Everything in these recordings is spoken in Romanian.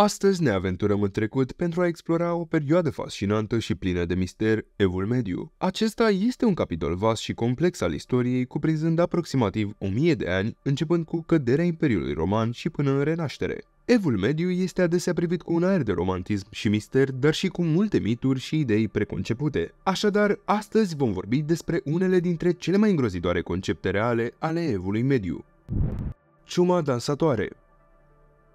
Astăzi ne aventurăm în trecut pentru a explora o perioadă fascinantă și plină de mister, Evul Mediu. Acesta este un capitol vast și complex al istoriei, cuprinzând aproximativ 1000 de ani, începând cu căderea Imperiului Roman și până în Renaștere. Evul Mediu este adesea privit cu un aer de romantism și mister, dar și cu multe mituri și idei preconcepute. Așadar, astăzi vom vorbi despre unele dintre cele mai îngrozitoare concepte reale ale Evului Mediu. Ciuma dansatoare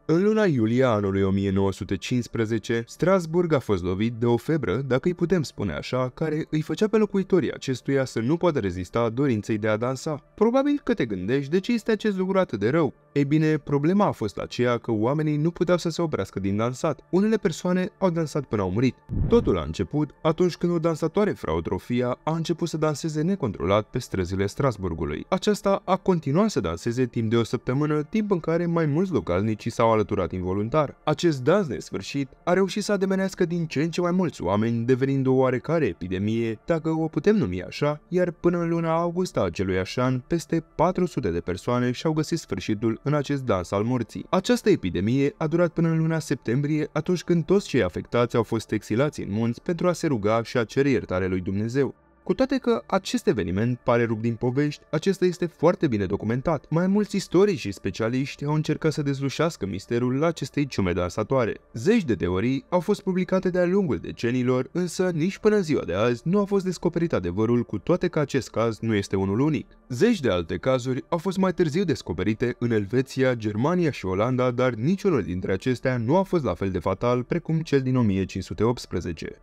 în luna iulie anului 1915, Strasburg a fost lovit de o febră, dacă îi putem spune așa, care îi făcea pe locuitorii acestuia să nu poată rezista dorinței de a dansa. Probabil că te gândești de ce este acest lucru atât de rău. Ei bine, problema a fost aceea că oamenii nu puteau să se oprească din dansat. Unele persoane au dansat până au murit. Totul a început atunci când o dansatoare fraudrofia a început să danseze necontrolat pe străzile Strasburgului. Aceasta a continuat să danseze timp de o săptămână, timp în care mai mulți localnici s-au alăturat involuntar, acest dans nesfârșit a reușit să ademenească din ce în ce mai mulți oameni, devenind o oarecare epidemie, dacă o putem numi așa, iar până în luna august a acelui an, peste 400 de persoane și-au găsit sfârșitul în acest dans al morții. Această epidemie a durat până în luna septembrie, atunci când toți cei afectați au fost exilați în munți pentru a se ruga și a cere iertare lui Dumnezeu. Cu toate că acest eveniment pare rupt din povești, acesta este foarte bine documentat. Mai mulți istorici și specialiști au încercat să dezlușească misterul acestei ciume dansatoare. Zeci de teorii au fost publicate de-a lungul decenilor, însă nici până ziua de azi nu a fost descoperit adevărul, cu toate că acest caz nu este unul unic. Zeci de alte cazuri au fost mai târziu descoperite în Elveția, Germania și Olanda, dar niciunul dintre acestea nu a fost la fel de fatal precum cel din 1518.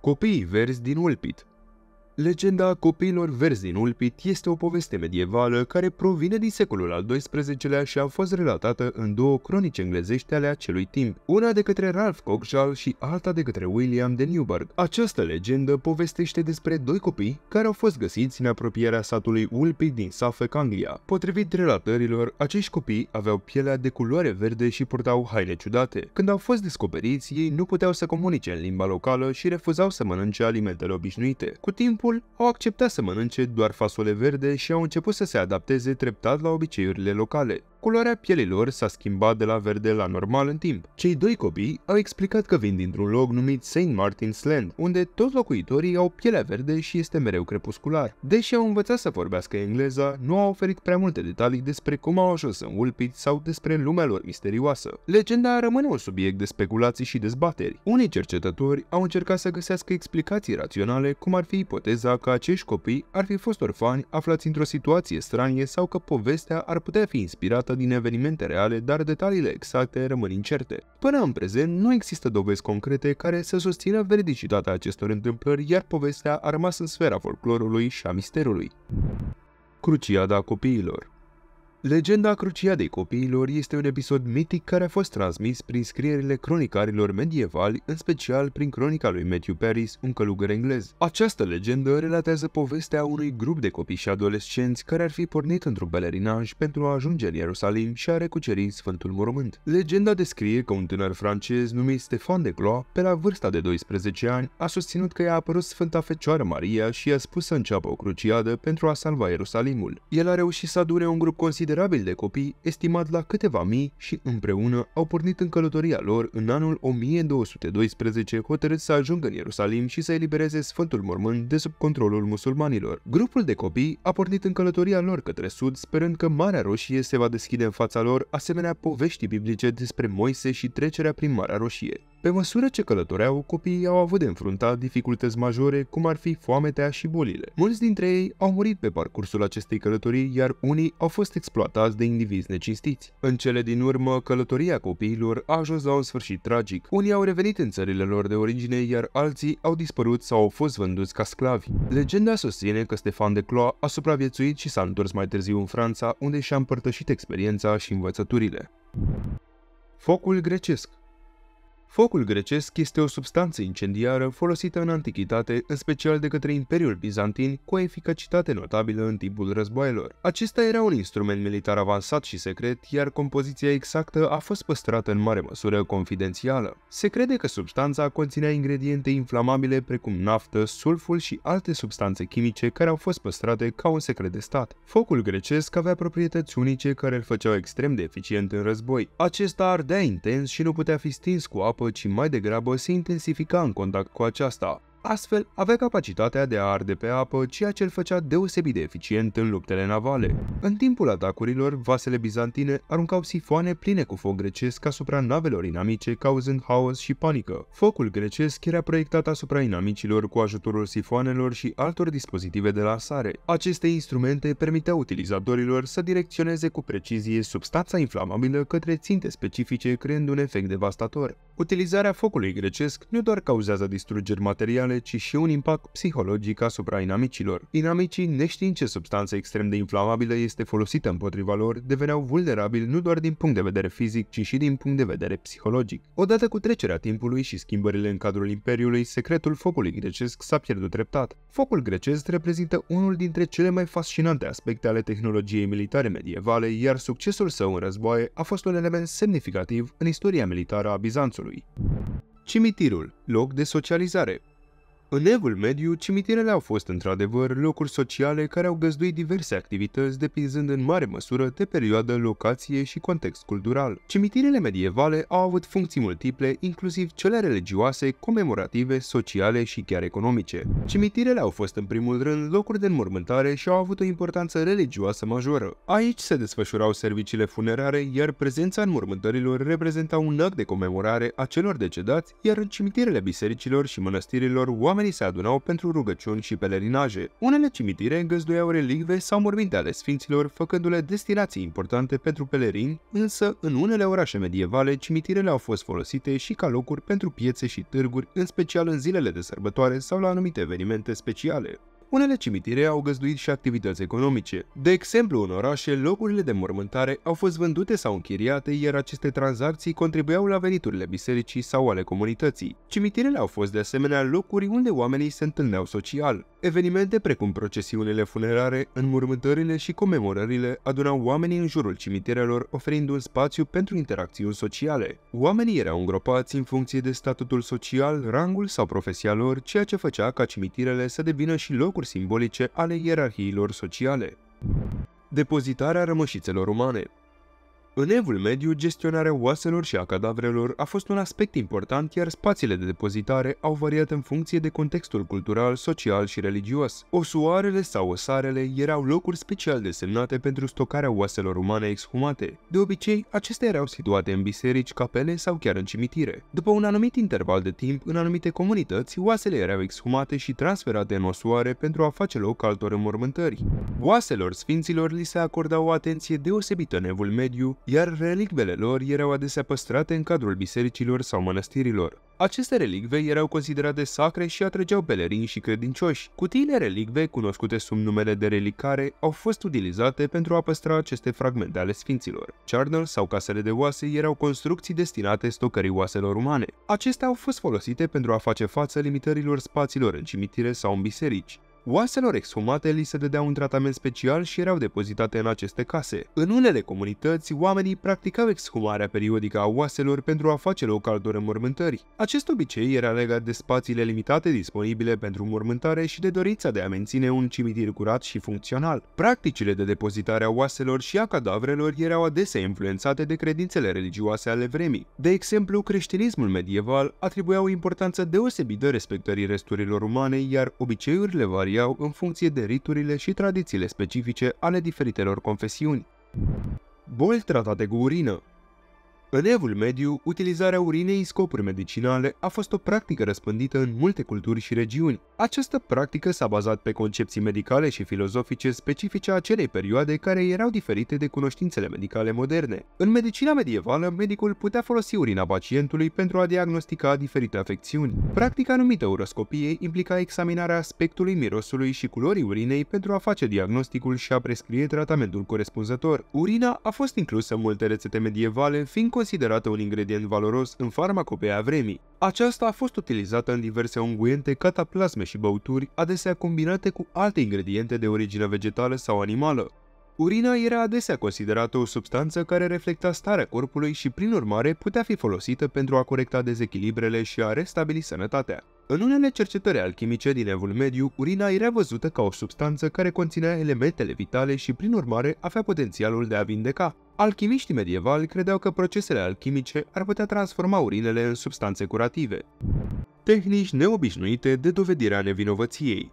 Copiii verzi din Ulpit Legenda copiilor verzi din Ulpit este o poveste medievală care provine din secolul al XII-lea și a fost relatată în două cronici englezești ale acelui timp, una de către Ralph Cockshall și alta de către William de Newburgh. Această legendă povestește despre doi copii care au fost găsiți în apropierea satului Ulpit din Suffolk, Anglia. Potrivit relatărilor, acești copii aveau pielea de culoare verde și purtau haine ciudate. Când au fost descoperiți, ei nu puteau să comunice în limba locală și refuzau să mănânce alimentele obișnuite. Cu timpul, timpul, au acceptat să mănânce doar fasole verde și au început să se adapteze treptat la obiceiurile locale. Culoarea pielei lor s-a schimbat de la verde la normal în timp. Cei doi copii au explicat că vin dintr-un loc numit St. Martin's Land, unde toți locuitorii au pielea verde și este mereu crepuscular. Deși au învățat să vorbească engleza, nu au oferit prea multe detalii despre cum au ajuns în Ulpit sau despre lumea lor misterioasă. Legenda rămâne un subiect de speculații și dezbateri. Unii cercetători au încercat să găsească explicații raționale, cum ar fi ipoteza că acești copii ar fi fost orfani aflați într-o situație stranie sau că povestea ar putea fi inspirată inspirată din evenimente reale, dar detaliile exacte rămân incerte. Până în prezent, nu există dovezi concrete care să susțină veridicitatea acestor întâmplări, iar povestea a rămas în sfera folclorului și a misterului. Cruciada copiilor Legenda Cruciadei Copiilor este un episod mitic care a fost transmis prin scrierile cronicarilor medievali, în special prin cronica lui Matthew Paris, un călugăr englez. Această legendă relatează povestea unui grup de copii și adolescenți care ar fi pornit într-un pelerinaj pentru a ajunge în Ierusalim și a recuceri Sfântul Mormânt. Legenda descrie că un tânăr francez numit Stefan de Gloa, pe la vârsta de 12 ani, a susținut că i-a apărut Sfânta Fecioară Maria și i-a spus să înceapă o cruciadă pentru a salva Ierusalimul. El a reușit să adune un grup considerabil considerabil de copii, estimat la câteva mii și împreună au pornit în călătoria lor în anul 1212, hotărât să ajungă în Ierusalim și să elibereze Sfântul Mormânt de sub controlul musulmanilor. Grupul de copii a pornit în călătoria lor către sud, sperând că Marea Roșie se va deschide în fața lor, asemenea poveștii biblice despre Moise și trecerea prin Marea Roșie. Pe măsură ce călătoreau, copiii au avut de înfruntat dificultăți majore, cum ar fi foametea și bolile. Mulți dintre ei au murit pe parcursul acestei călătorii, iar unii au fost exploatați de indivizi necinstiți. În cele din urmă, călătoria copiilor a ajuns la un sfârșit tragic. Unii au revenit în țările lor de origine, iar alții au dispărut sau au fost vânduți ca sclavi. Legenda susține că Stefan de Cloa a supraviețuit și s-a întors mai târziu în Franța, unde și-a împărtășit experiența și învățăturile. Focul grecesc Focul grecesc este o substanță incendiară folosită în antichitate, în special de către Imperiul Bizantin, cu o eficacitate notabilă în timpul războaielor. Acesta era un instrument militar avansat și secret, iar compoziția exactă a fost păstrată în mare măsură confidențială. Se crede că substanța conținea ingrediente inflamabile precum naftă, sulful și alte substanțe chimice care au fost păstrate ca un secret de stat. Focul grecesc avea proprietăți unice care îl făceau extrem de eficient în război. Acesta ardea intens și nu putea fi stins cu apă apă, ci mai degrabă se intensifica în contact cu aceasta. Astfel, avea capacitatea de a arde pe apă, ceea ce îl făcea deosebit de eficient în luptele navale. În timpul atacurilor, vasele bizantine aruncau sifoane pline cu foc grecesc asupra navelor inamice, cauzând haos și panică. Focul grecesc era proiectat asupra inamicilor cu ajutorul sifoanelor și altor dispozitive de lansare. Aceste instrumente permiteau utilizatorilor să direcționeze cu precizie substanța inflamabilă către ținte specifice, creând un efect devastator. Utilizarea focului grecesc nu doar cauzează distrugeri materiale, sale, ci și un impact psihologic asupra inamicilor. Inamicii, neștiind ce substanță extrem de inflamabilă este folosită împotriva lor, deveneau vulnerabili nu doar din punct de vedere fizic, ci și din punct de vedere psihologic. Odată cu trecerea timpului și schimbările în cadrul Imperiului, secretul focului grecesc s-a pierdut treptat. Focul grecesc reprezintă unul dintre cele mai fascinante aspecte ale tehnologiei militare medievale, iar succesul său în războaie a fost un element semnificativ în istoria militară a Bizanțului. Cimitirul, loc de socializare, în evul mediu, cimitirele au fost într-adevăr locuri sociale care au găzduit diverse activități depinzând în mare măsură de perioadă, locație și context cultural. Cimitirele medievale au avut funcții multiple, inclusiv cele religioase, comemorative, sociale și chiar economice. Cimitirele au fost în primul rând locuri de înmormântare și au avut o importanță religioasă majoră. Aici se desfășurau serviciile funerare, iar prezența înmormântărilor reprezenta un act de comemorare a celor decedați, iar în cimitirele bisericilor și mănăstirilor oamenii se adunau pentru rugăciuni și pelerinaje. Unele cimitire îngăzduiau relicve sau morminte ale sfinților, făcându-le destinații importante pentru pelerini, însă în unele orașe medievale cimitirele au fost folosite și ca locuri pentru piețe și târguri, în special în zilele de sărbătoare sau la anumite evenimente speciale. Unele cimitire au găzduit și activități economice. De exemplu, în orașe, locurile de mormântare au fost vândute sau închiriate, iar aceste tranzacții contribuiau la veniturile bisericii sau ale comunității. Cimitirele au fost de asemenea locuri unde oamenii se întâlneau social. Evenimente precum procesiunile funerare, înmormântările și comemorările adunau oamenii în jurul cimitirelor, oferind un spațiu pentru interacțiuni sociale. Oamenii erau îngropați în funcție de statutul social, rangul sau profesia lor, ceea ce făcea ca cimitirele să devină și locuri simbolice ale ierarhiilor sociale. Depozitarea rămășițelor umane în evul mediu, gestionarea oaselor și a cadavrelor a fost un aspect important, iar spațiile de depozitare au variat în funcție de contextul cultural, social și religios. Osoarele sau osarele erau locuri special desemnate pentru stocarea oaselor umane exhumate. De obicei, acestea erau situate în biserici, capele sau chiar în cimitire. După un anumit interval de timp, în anumite comunități, oasele erau exhumate și transferate în osoare pentru a face loc altor înmormântări. Oaselor sfinților li se acorda o atenție deosebită în evul mediu, iar relicvele lor erau adesea păstrate în cadrul bisericilor sau mănăstirilor. Aceste relicve erau considerate sacre și atrăgeau pelerini și credincioși. Cutiile relicve, cunoscute sub numele de relicare, au fost utilizate pentru a păstra aceste fragmente ale sfinților. Charnel sau casele de oase erau construcții destinate stocării oaselor umane. Acestea au fost folosite pentru a face față limitărilor spațiilor în cimitire sau în biserici. Oaselor exhumate li se dădea un tratament special și erau depozitate în aceste case. În unele comunități, oamenii practicau exhumarea periodică a oaselor pentru a face loc altor înmormântări. Acest obicei era legat de spațiile limitate disponibile pentru mormântare și de dorința de a menține un cimitir curat și funcțional. Practicile de depozitare a oaselor și a cadavrelor erau adesea influențate de credințele religioase ale vremii. De exemplu, creștinismul medieval atribuia o importanță deosebită respectării resturilor umane, iar obiceiurile varia variau în funcție de riturile și tradițiile specifice ale diferitelor confesiuni. Boli tratate cu urină în evul mediu, utilizarea urinei în scopuri medicinale a fost o practică răspândită în multe culturi și regiuni. Această practică s-a bazat pe concepții medicale și filozofice specifice acelei perioade care erau diferite de cunoștințele medicale moderne. În medicina medievală, medicul putea folosi urina pacientului pentru a diagnostica diferite afecțiuni. Practica numită uroscopie implica examinarea aspectului, mirosului și culorii urinei pentru a face diagnosticul și a prescrie tratamentul corespunzător. Urina a fost inclusă în multe rețete medievale, fiind considerată un ingredient valoros în farmacopeia vremii. Aceasta a fost utilizată în diverse unguente, cataplasme și băuturi, adesea combinate cu alte ingrediente de origine vegetală sau animală. Urina era adesea considerată o substanță care reflecta starea corpului și, prin urmare, putea fi folosită pentru a corecta dezechilibrele și a restabili sănătatea. În unele cercetări alchimice din Evul Mediu, urina era văzută ca o substanță care conținea elementele vitale și, prin urmare, avea potențialul de a vindeca. Alchimiștii medievali credeau că procesele alchimice ar putea transforma urinele în substanțe curative. Tehnici neobișnuite de dovedirea nevinovăției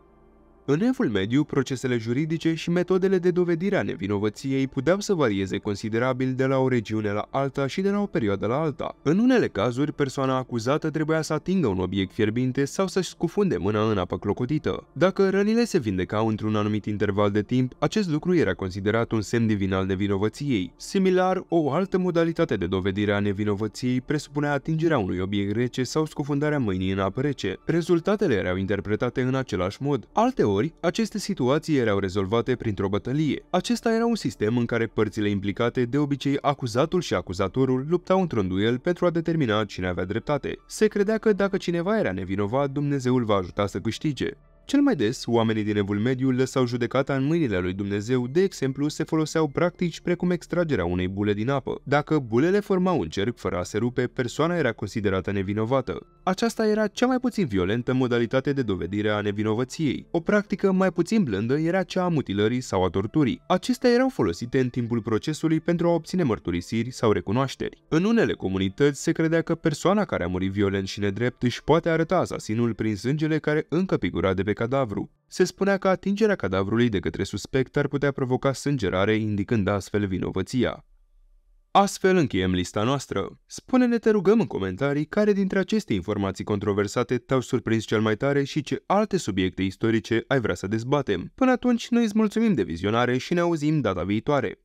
în evul mediu, procesele juridice și metodele de dovedire a nevinovăției puteau să varieze considerabil de la o regiune la alta și de la o perioadă la alta. În unele cazuri, persoana acuzată trebuia să atingă un obiect fierbinte sau să-și scufunde mâna în apă clocotită. Dacă rănile se vindecau într-un anumit interval de timp, acest lucru era considerat un semn divin al nevinovăției. Similar, o altă modalitate de dovedire a nevinovăției presupunea atingerea unui obiect rece sau scufundarea mâinii în apă rece. Rezultatele erau interpretate în același mod. Alte ori, aceste situații erau rezolvate printr-o bătălie. Acesta era un sistem în care părțile implicate, de obicei acuzatul și acuzatorul, luptau într-un duel pentru a determina cine avea dreptate. Se credea că dacă cineva era nevinovat, Dumnezeul va ajuta să câștige. Cel mai des, oamenii din Evul Mediu lăsau judecata în mâinile lui Dumnezeu, de exemplu, se foloseau practici precum extragerea unei bule din apă. Dacă bulele formau un cerc fără a se rupe, persoana era considerată nevinovată. Aceasta era cea mai puțin violentă modalitate de dovedire a nevinovăției. O practică mai puțin blândă era cea a mutilării sau a torturii. Acestea erau folosite în timpul procesului pentru a obține mărturisiri sau recunoașteri. În unele comunități se credea că persoana care a murit violent și nedrept își poate arăta asasinul prin sângele care încă pigura de pe cadavru. Se spunea că atingerea cadavrului de către suspect ar putea provoca sângerare, indicând astfel vinovăția. Astfel încheiem lista noastră. Spune-ne, te rugăm în comentarii, care dintre aceste informații controversate te-au surprins cel mai tare și ce alte subiecte istorice ai vrea să dezbatem. Până atunci, noi îți mulțumim de vizionare și ne auzim data viitoare.